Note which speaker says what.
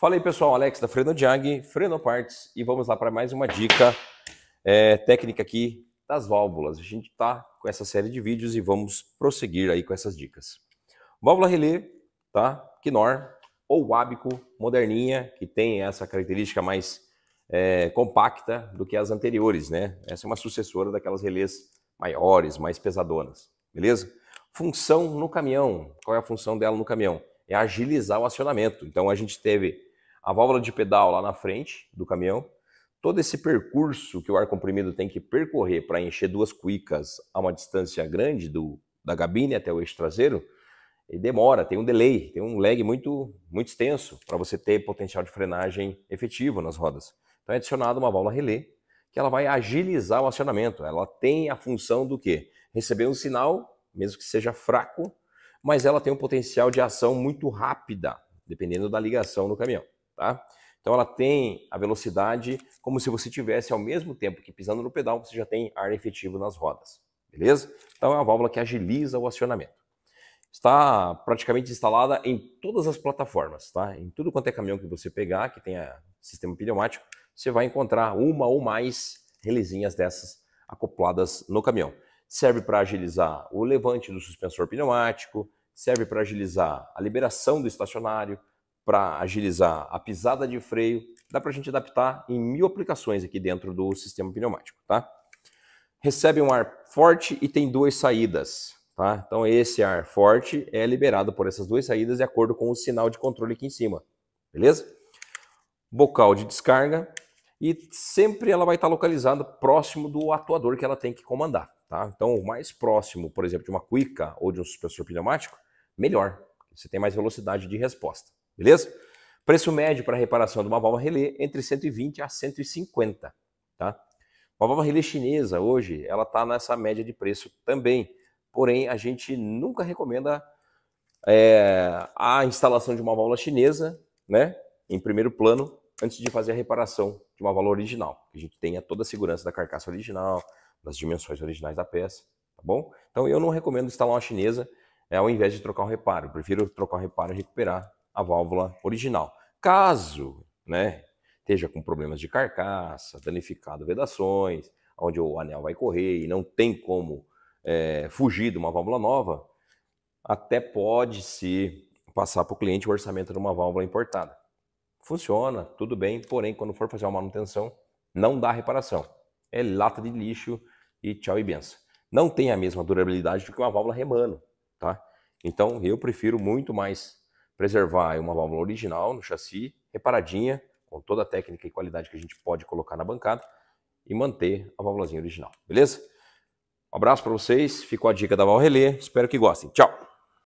Speaker 1: Fala aí, pessoal. Alex da Freno Jang, Freno Parts, e vamos lá para mais uma dica é, técnica aqui das válvulas. A gente está com essa série de vídeos e vamos prosseguir aí com essas dicas. Válvula relé, tá? Knorr ou Abico, moderninha, que tem essa característica mais é, compacta do que as anteriores, né? Essa é uma sucessora daquelas relés maiores, mais pesadonas, beleza? Função no caminhão. Qual é a função dela no caminhão? É agilizar o acionamento. Então a gente teve a válvula de pedal lá na frente do caminhão, todo esse percurso que o ar comprimido tem que percorrer para encher duas cuicas a uma distância grande do, da cabine até o eixo traseiro, ele demora, tem um delay, tem um lag muito, muito extenso para você ter potencial de frenagem efetivo nas rodas. Então é adicionada uma válvula relé que ela vai agilizar o acionamento. Ela tem a função do quê? Receber um sinal, mesmo que seja fraco, mas ela tem um potencial de ação muito rápida, dependendo da ligação no caminhão tá? Então ela tem a velocidade como se você tivesse ao mesmo tempo que pisando no pedal, você já tem ar efetivo nas rodas, beleza? Então é uma válvula que agiliza o acionamento. Está praticamente instalada em todas as plataformas, tá? Em tudo quanto é caminhão que você pegar, que tenha sistema pneumático, você vai encontrar uma ou mais relezinhas dessas acopladas no caminhão. Serve para agilizar o levante do suspensor pneumático, serve para agilizar a liberação do estacionário, para agilizar a pisada de freio, dá para a gente adaptar em mil aplicações aqui dentro do sistema pneumático, tá? Recebe um ar forte e tem duas saídas, tá? Então esse ar forte é liberado por essas duas saídas de acordo com o sinal de controle aqui em cima, beleza? Bocal de descarga e sempre ela vai estar localizada próximo do atuador que ela tem que comandar, tá? Então o mais próximo, por exemplo, de uma cuica ou de um suspensor pneumático, melhor, você tem mais velocidade de resposta beleza? Preço médio para reparação de uma válvula relé entre 120 a 150, tá? Uma válvula relé chinesa hoje, ela está nessa média de preço também, porém a gente nunca recomenda é, a instalação de uma válvula chinesa, né, em primeiro plano, antes de fazer a reparação de uma válvula original, que a gente tenha toda a segurança da carcaça original, das dimensões originais da peça, tá bom? Então eu não recomendo instalar uma chinesa é, ao invés de trocar o um reparo, eu prefiro trocar o um reparo e recuperar a válvula original. Caso né, esteja com problemas de carcaça, danificado vedações, onde o anel vai correr e não tem como é, fugir de uma válvula nova, até pode se passar para o cliente o orçamento de uma válvula importada. Funciona, tudo bem, porém, quando for fazer uma manutenção, não dá reparação. É lata de lixo e tchau e benção. Não tem a mesma durabilidade do que uma válvula remano, tá? Então, eu prefiro muito mais preservar uma válvula original no chassi, reparadinha, com toda a técnica e qualidade que a gente pode colocar na bancada e manter a válvulazinha original, beleza? Um abraço para vocês, ficou a dica da Valrelê, espero que gostem. Tchau!